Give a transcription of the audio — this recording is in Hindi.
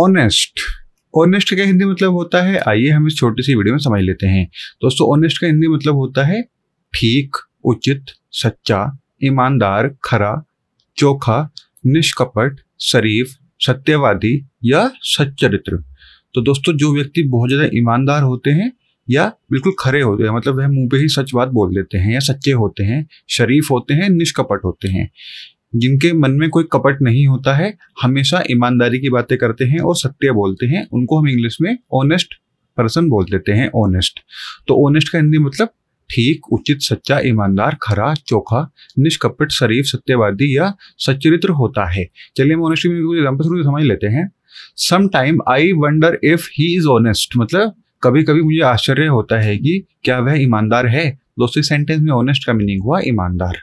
ऑनेस्ट ऑनेस्ट का हिंदी मतलब होता है आइए हम इस छोटी सी वीडियो में समझ लेते हैं दोस्तों ऑनेस्ट का हिंदी मतलब होता है ठीक उचित सच्चा ईमानदार खरा चोखा निष्कपट शरीफ सत्यवादी या सच्चरित्र तो दोस्तों जो व्यक्ति बहुत ज़्यादा ईमानदार होते हैं या बिल्कुल खरे होते हैं मतलब वह मुंह पे ही सच बात बोल देते हैं या सच्चे होते हैं शरीफ होते हैं निष्कपट होते हैं जिनके मन में कोई कपट नहीं होता है हमेशा ईमानदारी की बातें करते हैं और सत्य बोलते हैं उनको हम इंग्लिश में ऑनेस्ट पर्सन बोल देते हैं ऑनेस्ट तो ऑनेस्ट का हिंदी मतलब ठीक उचित सच्चा ईमानदार खरा चोखा निष्कपट शरीफ सत्यवादी या सच्चरित्र होता है चलिए हम ऑनेस्टी में कुछ एग्जाम्पल समझ लेते हैं some time I wonder if he is honest मतलब कभी कभी मुझे आश्चर्य होता है कि क्या वह ईमानदार है दोस्तों सेंटेंस में ऑनेस्ट का मीनिंग हुआ ईमानदार